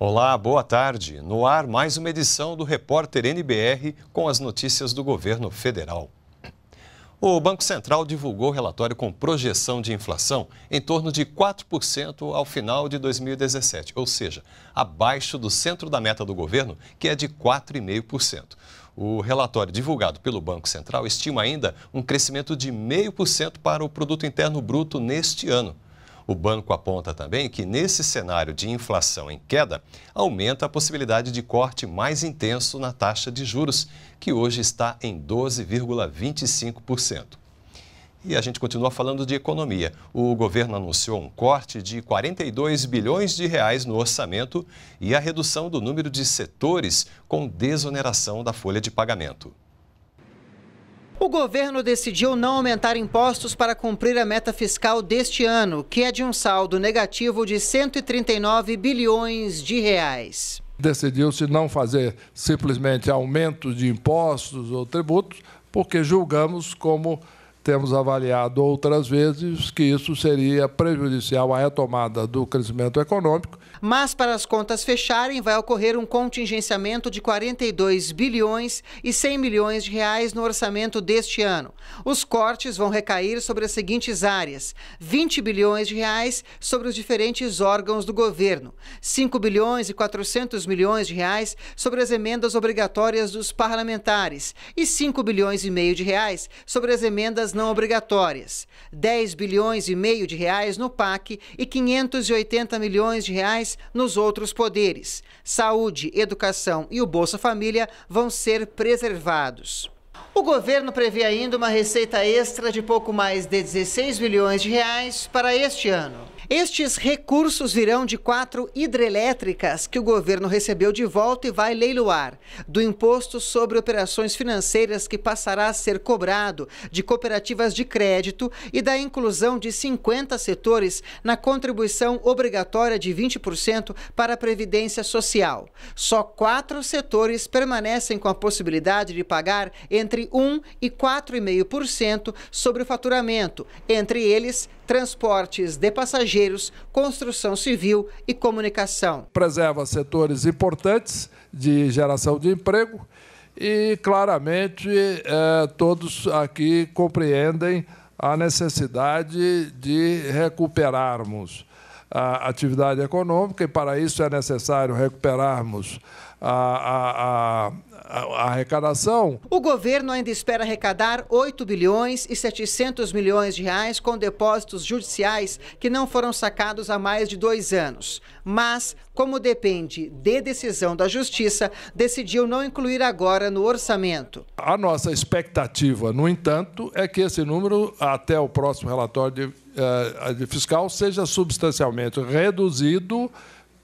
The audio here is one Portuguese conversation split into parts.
Olá, boa tarde. No ar, mais uma edição do Repórter NBR com as notícias do governo federal. O Banco Central divulgou relatório com projeção de inflação em torno de 4% ao final de 2017, ou seja, abaixo do centro da meta do governo, que é de 4,5%. O relatório divulgado pelo Banco Central estima ainda um crescimento de 0,5% para o produto interno bruto neste ano. O banco aponta também que, nesse cenário de inflação em queda, aumenta a possibilidade de corte mais intenso na taxa de juros, que hoje está em 12,25%. E a gente continua falando de economia. O governo anunciou um corte de 42 bilhões de reais no orçamento e a redução do número de setores com desoneração da folha de pagamento. O governo decidiu não aumentar impostos para cumprir a meta fiscal deste ano, que é de um saldo negativo de 139 bilhões de reais. Decidiu-se não fazer simplesmente aumentos de impostos ou tributos, porque julgamos como temos avaliado outras vezes que isso seria prejudicial à retomada do crescimento econômico. Mas para as contas fecharem, vai ocorrer um contingenciamento de 42 bilhões e 100 milhões de reais no orçamento deste ano. Os cortes vão recair sobre as seguintes áreas: 20 bilhões de reais sobre os diferentes órgãos do governo, 5 bilhões e 400 milhões de reais sobre as emendas obrigatórias dos parlamentares e 5 bilhões e meio de reais sobre as emendas não obrigatórias, 10 bilhões e meio de reais no PAC e 580 milhões de reais nos outros poderes. Saúde, educação e o Bolsa Família vão ser preservados. O governo prevê ainda uma receita extra de pouco mais de 16 bilhões de reais para este ano. Estes recursos virão de quatro hidrelétricas que o governo recebeu de volta e vai leiloar, do imposto sobre operações financeiras que passará a ser cobrado, de cooperativas de crédito e da inclusão de 50 setores na contribuição obrigatória de 20% para a Previdência Social. Só quatro setores permanecem com a possibilidade de pagar entre 1% e 4,5% sobre o faturamento, entre eles transportes de passageiros, construção civil e comunicação. Preserva setores importantes de geração de emprego e, claramente, eh, todos aqui compreendem a necessidade de recuperarmos a atividade econômica e, para isso, é necessário recuperarmos a, a, a, a, arrecadação. O governo ainda espera arrecadar 8 bilhões e 700 milhões de reais com depósitos judiciais que não foram sacados há mais de dois anos. Mas, como depende de decisão da Justiça, decidiu não incluir agora no orçamento. A nossa expectativa, no entanto, é que esse número, até o próximo relatório de eh, fiscal seja substancialmente reduzido,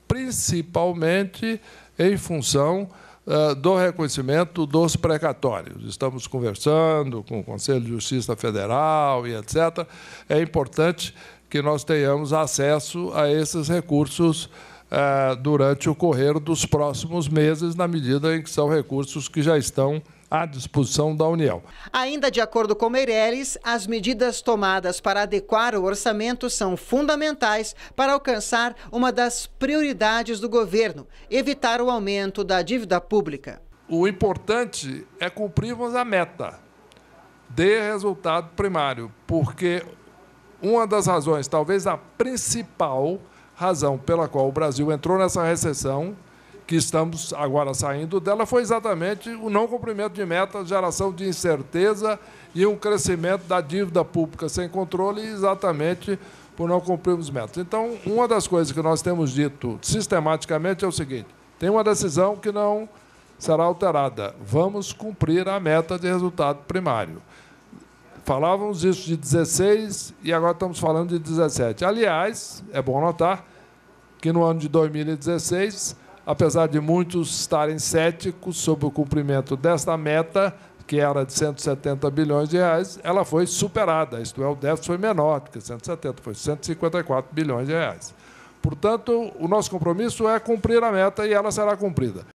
principalmente em função eh, do reconhecimento dos precatórios. Estamos conversando com o Conselho de Justiça Federal e etc. É importante que nós tenhamos acesso a esses recursos eh, durante o correr dos próximos meses, na medida em que são recursos que já estão à disposição da União. Ainda de acordo com Meirelles, as medidas tomadas para adequar o orçamento são fundamentais para alcançar uma das prioridades do governo, evitar o aumento da dívida pública. O importante é cumprirmos a meta de resultado primário, porque uma das razões, talvez a principal razão pela qual o Brasil entrou nessa recessão, que estamos agora saindo dela foi exatamente o não cumprimento de metas, geração de incerteza e um crescimento da dívida pública sem controle, exatamente por não cumprirmos metas. Então, uma das coisas que nós temos dito sistematicamente é o seguinte: tem uma decisão que não será alterada. Vamos cumprir a meta de resultado primário. Falávamos isso de 16 e agora estamos falando de 17. Aliás, é bom notar que no ano de 2016 apesar de muitos estarem céticos sobre o cumprimento desta meta, que era de 170 bilhões de reais, ela foi superada, isto é, o déficit foi menor, que 170 foi 154 bilhões de reais. Portanto, o nosso compromisso é cumprir a meta e ela será cumprida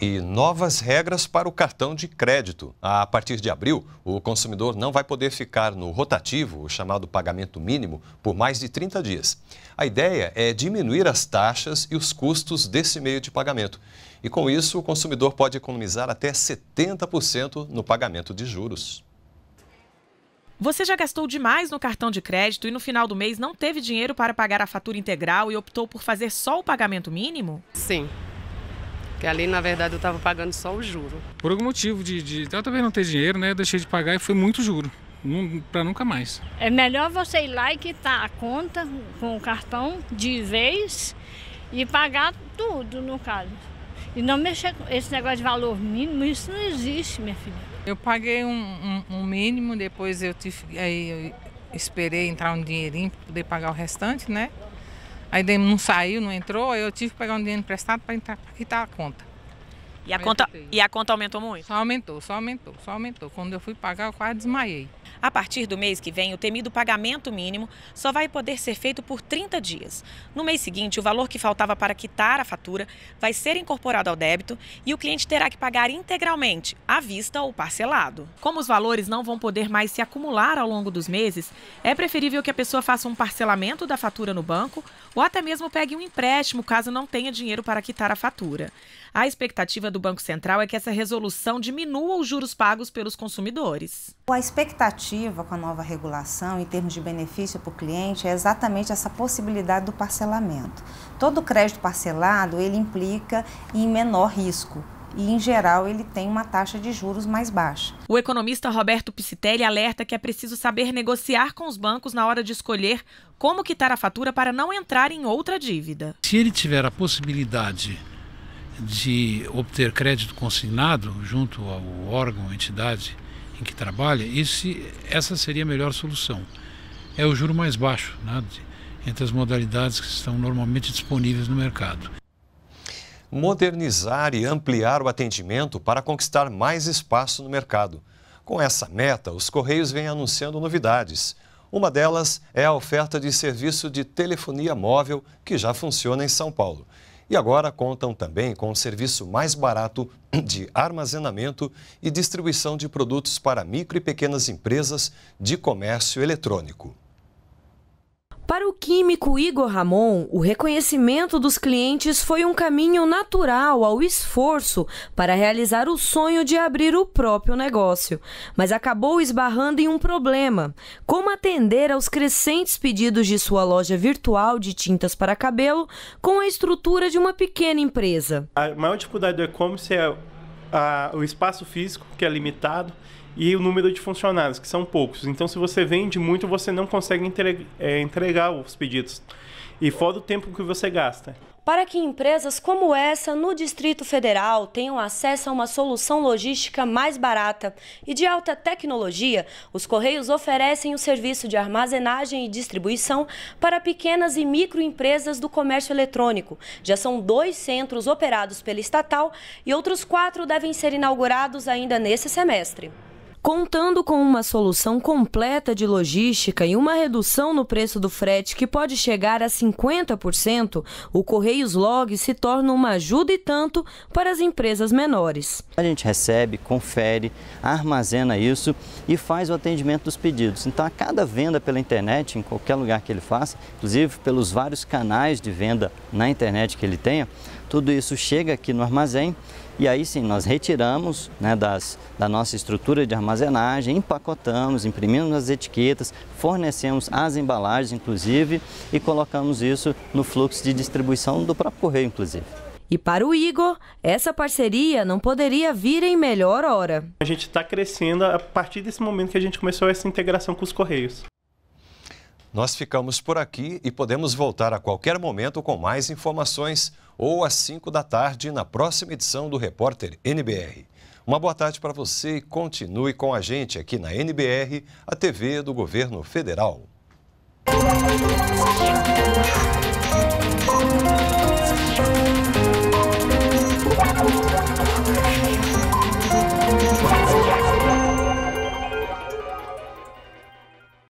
e novas regras para o cartão de crédito. A partir de abril, o consumidor não vai poder ficar no rotativo, o chamado pagamento mínimo, por mais de 30 dias. A ideia é diminuir as taxas e os custos desse meio de pagamento. E com isso, o consumidor pode economizar até 70% no pagamento de juros. Você já gastou demais no cartão de crédito e no final do mês não teve dinheiro para pagar a fatura integral e optou por fazer só o pagamento mínimo? Sim. Porque ali, na verdade, eu estava pagando só o juro. Por algum motivo de, de, eu também não ter dinheiro, né? Eu deixei de pagar e foi muito juro. Para nunca mais. É melhor você ir lá e quitar a conta com o cartão de vez e pagar tudo, no caso. E não mexer com esse negócio de valor mínimo, isso não existe, minha filha. Eu paguei um, um, um mínimo, depois eu tive. Aí eu esperei entrar um dinheirinho para poder pagar o restante, né? Aí não saiu, não entrou, aí eu tive que pegar um dinheiro emprestado para quitar a conta. E a conta, e a conta aumentou muito? Só aumentou, só aumentou, só aumentou. Quando eu fui pagar, eu quase desmaiei. A partir do mês que vem, o temido pagamento mínimo só vai poder ser feito por 30 dias. No mês seguinte, o valor que faltava para quitar a fatura vai ser incorporado ao débito e o cliente terá que pagar integralmente, à vista ou parcelado. Como os valores não vão poder mais se acumular ao longo dos meses, é preferível que a pessoa faça um parcelamento da fatura no banco ou até mesmo pegue um empréstimo caso não tenha dinheiro para quitar a fatura. A expectativa do Banco Central é que essa resolução diminua os juros pagos pelos consumidores. A expectativa com a nova regulação em termos de benefício para o cliente é exatamente essa possibilidade do parcelamento. Todo crédito parcelado ele implica em menor risco, e, em geral, ele tem uma taxa de juros mais baixa. O economista Roberto Piscitelli alerta que é preciso saber negociar com os bancos na hora de escolher como quitar a fatura para não entrar em outra dívida. Se ele tiver a possibilidade de obter crédito consignado junto ao órgão, entidade em que trabalha, esse, essa seria a melhor solução. É o juro mais baixo né, entre as modalidades que estão normalmente disponíveis no mercado. Modernizar e ampliar o atendimento para conquistar mais espaço no mercado. Com essa meta, os Correios vêm anunciando novidades. Uma delas é a oferta de serviço de telefonia móvel que já funciona em São Paulo e agora contam também com o um serviço mais barato de armazenamento e distribuição de produtos para micro e pequenas empresas de comércio eletrônico. Para o químico Igor Ramon, o reconhecimento dos clientes foi um caminho natural ao esforço para realizar o sonho de abrir o próprio negócio, mas acabou esbarrando em um problema: como atender aos crescentes pedidos de sua loja virtual de tintas para cabelo com a estrutura de uma pequena empresa. A maior dificuldade do e-commerce é a, ah, o espaço físico, que é limitado, e o número de funcionários, que são poucos. Então, se você vende muito, você não consegue entregar, é, entregar os pedidos. E fora o tempo que você gasta. Para que empresas como essa no Distrito Federal tenham acesso a uma solução logística mais barata e de alta tecnologia, os Correios oferecem o serviço de armazenagem e distribuição para pequenas e microempresas do comércio eletrônico. Já são dois centros operados pela estatal e outros quatro devem ser inaugurados ainda nesse semestre. Contando com uma solução completa de logística e uma redução no preço do frete que pode chegar a 50%, o Correios Log se torna uma ajuda e tanto para as empresas menores. A gente recebe, confere, armazena isso e faz o atendimento dos pedidos. Então, a cada venda pela internet, em qualquer lugar que ele faça, inclusive pelos vários canais de venda na internet que ele tenha, tudo isso chega aqui no armazém e aí sim nós retiramos né, das, da nossa estrutura de armazenagem, empacotamos, imprimimos as etiquetas, fornecemos as embalagens inclusive e colocamos isso no fluxo de distribuição do próprio correio inclusive. E para o Igor, essa parceria não poderia vir em melhor hora. A gente está crescendo a partir desse momento que a gente começou essa integração com os Correios. Nós ficamos por aqui e podemos voltar a qualquer momento com mais informações ou às 5 da tarde na próxima edição do Repórter NBR. Uma boa tarde para você e continue com a gente aqui na NBR, a TV do Governo Federal.